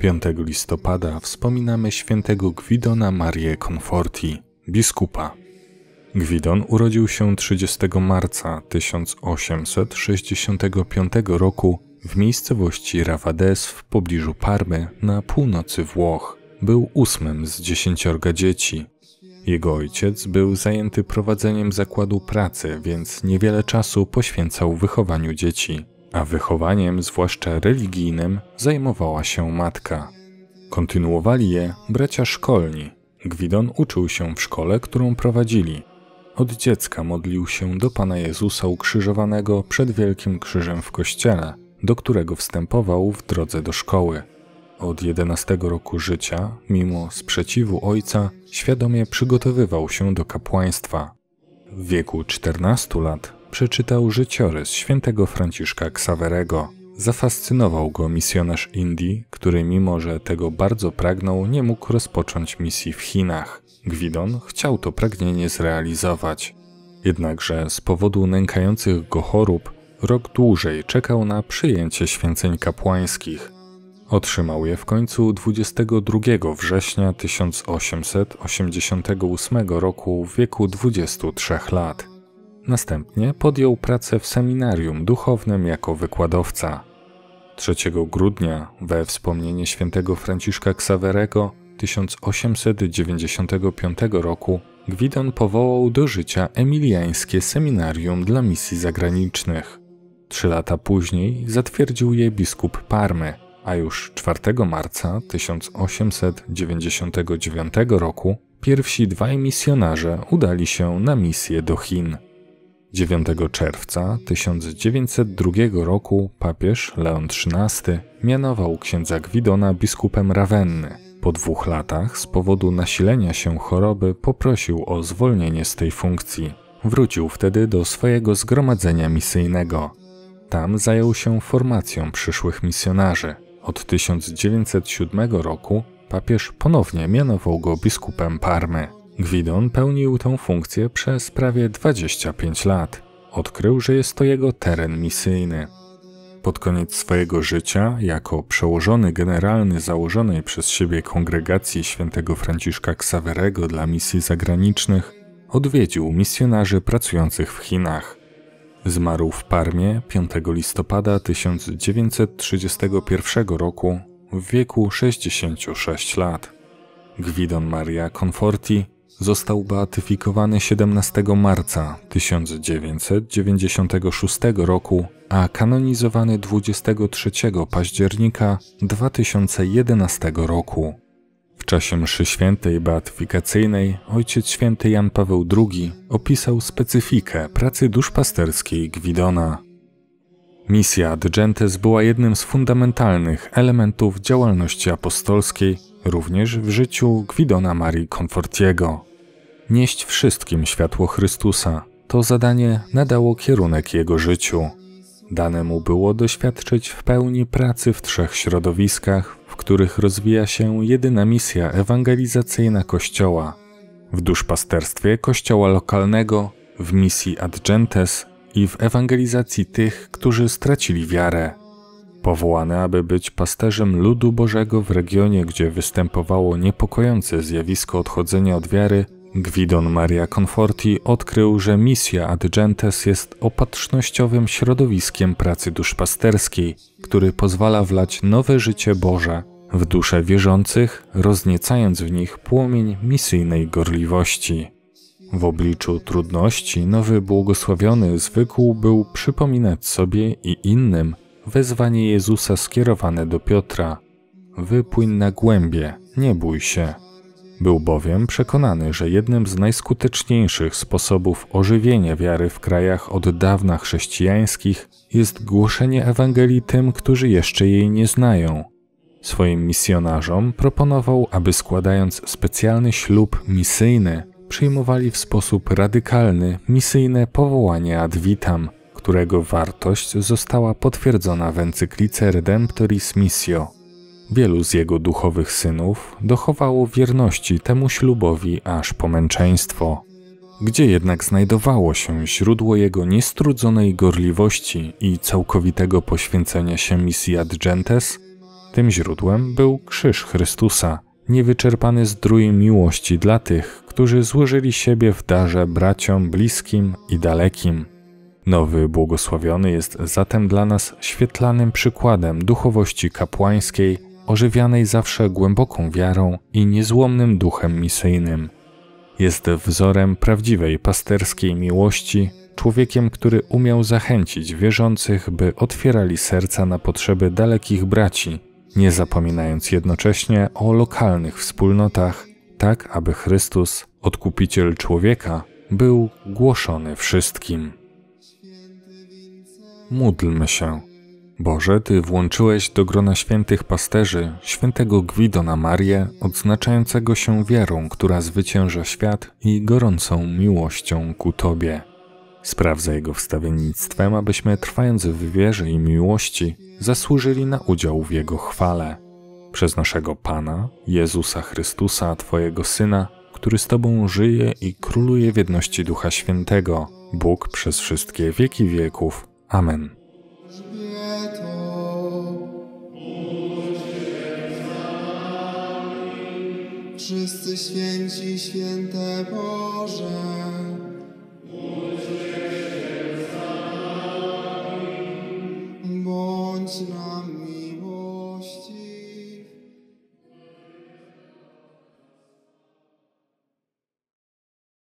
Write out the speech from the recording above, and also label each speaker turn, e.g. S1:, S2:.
S1: 5 listopada wspominamy świętego Gwidona Marię Conforti, biskupa. Gwidon urodził się 30 marca 1865 roku w miejscowości Ravades w pobliżu Parmy na północy Włoch. Był ósmym z dziesięciorga dzieci. Jego ojciec był zajęty prowadzeniem zakładu pracy, więc niewiele czasu poświęcał wychowaniu dzieci, a wychowaniem, zwłaszcza religijnym, zajmowała się matka. Kontynuowali je bracia szkolni. Gwidon uczył się w szkole, którą prowadzili. Od dziecka modlił się do Pana Jezusa ukrzyżowanego przed Wielkim Krzyżem w kościele, do którego wstępował w drodze do szkoły od 11 roku życia, mimo sprzeciwu ojca, świadomie przygotowywał się do kapłaństwa. W wieku 14 lat przeczytał życiorys świętego Franciszka Ksawerego. Zafascynował go misjonarz Indii, który mimo że tego bardzo pragnął, nie mógł rozpocząć misji w Chinach. Gwidon chciał to pragnienie zrealizować. Jednakże z powodu nękających go chorób rok dłużej czekał na przyjęcie święceń kapłańskich. Otrzymał je w końcu 22 września 1888 roku w wieku 23 lat. Następnie podjął pracę w seminarium duchownym jako wykładowca. 3 grudnia we wspomnienie świętego Franciszka Xaverego 1895 roku Gwidon powołał do życia Emiliańskie Seminarium dla Misji Zagranicznych. Trzy lata później zatwierdził je biskup Parmy – a już 4 marca 1899 roku pierwsi dwaj misjonarze udali się na misję do Chin. 9 czerwca 1902 roku papież Leon XIII mianował księdza Gwidona biskupem Rawenny. Po dwóch latach z powodu nasilenia się choroby poprosił o zwolnienie z tej funkcji. Wrócił wtedy do swojego zgromadzenia misyjnego. Tam zajął się formacją przyszłych misjonarzy. Od 1907 roku papież ponownie mianował go biskupem Parmy. Gwidon pełnił tę funkcję przez prawie 25 lat. Odkrył, że jest to jego teren misyjny. Pod koniec swojego życia, jako przełożony generalny założonej przez siebie kongregacji świętego Franciszka Ksawerego dla misji zagranicznych, odwiedził misjonarzy pracujących w Chinach. Zmarł w Parmie 5 listopada 1931 roku w wieku 66 lat. Gwidon Maria Conforti został beatyfikowany 17 marca 1996 roku, a kanonizowany 23 października 2011 roku. W czasie mszy świętej beatyfikacyjnej ojciec święty Jan Paweł II opisał specyfikę pracy duszpasterskiej Gwidona. Misja ad gentes była jednym z fundamentalnych elementów działalności apostolskiej, również w życiu Gwidona Marii Confortiego. Nieść wszystkim światło Chrystusa to zadanie nadało kierunek jego życiu. Dane mu było doświadczyć w pełni pracy w trzech środowiskach których rozwija się jedyna misja ewangelizacyjna Kościoła. W duszpasterstwie Kościoła lokalnego, w misji ad gentes i w ewangelizacji tych, którzy stracili wiarę. Powołany, aby być pasterzem ludu Bożego w regionie, gdzie występowało niepokojące zjawisko odchodzenia od wiary, Gwidon Maria Conforti odkrył, że misja ad gentes jest opatrznościowym środowiskiem pracy duszpasterskiej, który pozwala wlać nowe życie Boże w dusze wierzących, rozniecając w nich płomień misyjnej gorliwości. W obliczu trudności nowy błogosławiony zwykł był przypominać sobie i innym wezwanie Jezusa skierowane do Piotra: Wypłyń na głębie, nie bój się. Był bowiem przekonany, że jednym z najskuteczniejszych sposobów ożywienia wiary w krajach od dawna chrześcijańskich jest głoszenie Ewangelii tym, którzy jeszcze jej nie znają, Swoim misjonarzom proponował, aby składając specjalny ślub misyjny, przyjmowali w sposób radykalny misyjne powołanie ad vitam, którego wartość została potwierdzona w encyklice Redemptoris Missio. Wielu z jego duchowych synów dochowało wierności temu ślubowi aż po męczeństwo. Gdzie jednak znajdowało się źródło jego niestrudzonej gorliwości i całkowitego poświęcenia się misji ad gentes, tym źródłem był krzyż Chrystusa, niewyczerpany zdrój miłości dla tych, którzy złożyli siebie w darze braciom bliskim i dalekim. Nowy błogosławiony jest zatem dla nas świetlanym przykładem duchowości kapłańskiej, ożywianej zawsze głęboką wiarą i niezłomnym duchem misyjnym. Jest wzorem prawdziwej pasterskiej miłości, człowiekiem, który umiał zachęcić wierzących, by otwierali serca na potrzeby dalekich braci nie zapominając jednocześnie o lokalnych wspólnotach, tak aby Chrystus, odkupiciel człowieka, był głoszony wszystkim. Módlmy się. Boże, Ty włączyłeś do grona świętych pasterzy świętego Gwidona Marię, odznaczającego się wiarą, która zwycięża świat i gorącą miłością ku Tobie. Sprawdza jego wstawiennictwem, abyśmy trwając w wierze i miłości zasłużyli na udział w Jego chwale. Przez naszego Pana, Jezusa Chrystusa, Twojego Syna, który z Tobą żyje i króluje w jedności Ducha Świętego, Bóg przez wszystkie wieki wieków. Amen. Wszyscy święci, święte Boże.